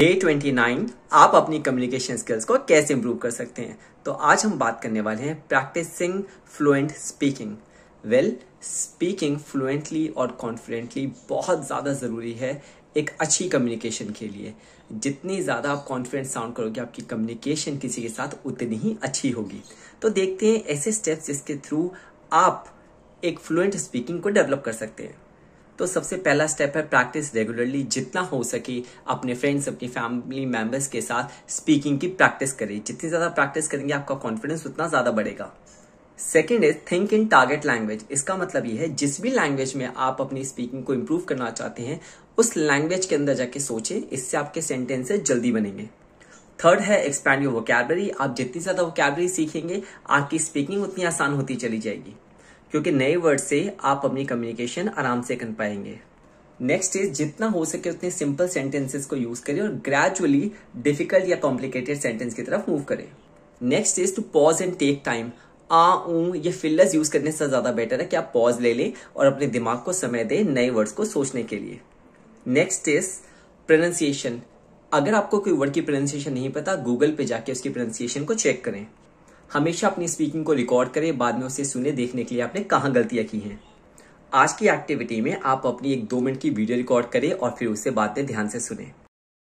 day twenty nine आप अपनी communication skills को कैसे इम्प्रूव कर सकते हैं तो आज हम बात करने वाले हैं practicing fluent speaking well speaking fluently और कॉन्फिडेंटली बहुत ज़्यादा ज़रूरी है एक अच्छी कम्युनिकेशन के लिए जितनी ज़्यादा आप कॉन्फिडेंट साउंड करोगे आपकी कम्युनिकेशन किसी के साथ उतनी ही अच्छी होगी तो देखते हैं ऐसे स्टेप्स जिसके थ्रू आप एक फ्लुएंट स्पीकिंग को डेवलप कर सकते हैं तो सबसे पहला स्टेप है प्रैक्टिस रेगुलरली जितना हो सके अपने फ्रेंड्स अपनी फैमिली मेंबर्स के साथ स्पीकिंग की प्रैक्टिस करें जितनी ज़्यादा प्रैक्टिस करेंगे आपका कॉन्फिडेंस उतना ज़्यादा बढ़ेगा second is think in target language इसका मतलब ये है जिस भी लैंग्वेज में आप अपनी स्पीकिंग को इम्प्रूव करना चाहते हैं उस लैंग्वेज के अंदर जाके सोचें इससे आपके सेंटेंसेज जल्दी बनेंगे थर्ड है एक्सपैंड योर वोकैबरी आप जितनी ज़्यादा वोकैबरी सीखेंगे आपकी स्पीकिंग उतनी आसान होती चली जाएगी क्योंकि नए वर्ड से आप अपनी कम्युनिकेशन आराम से कर पाएंगे नेक्स्ट इज जितना हो सके उतने सिंपल सेंटेंसेस को यूज करें और ग्रेजुअली डिफिकल्ट या कॉम्प्लिकेटेड सेंटेंस की तरफ मूव करें next is to pause and take time ah uh ये फिल्लर्स यूज करने से ज्यादा बेटर है कि आप पॉज ले लें और अपने दिमाग को समय दें नए वर्ड्स को सोचने के लिए नेक्स्ट इज प्रोनाउंसिएशन अगर आपको कोई वर्ड की प्रोनाउंसिएशन नहीं पता गूगल पे जाके उसकी प्रोनाउंसिएशन को चेक करें हमेशा अपनी स्पीकिंग को रिकॉर्ड करें बाद में उसे सुने देखने के लिए आपने कहाँ गलतियाँ की हैं आज की एक्टिविटी में आप अपनी एक दो मिनट की वीडियो रिकॉर्ड करें और फिर उसे बाद में ध्यान से सुने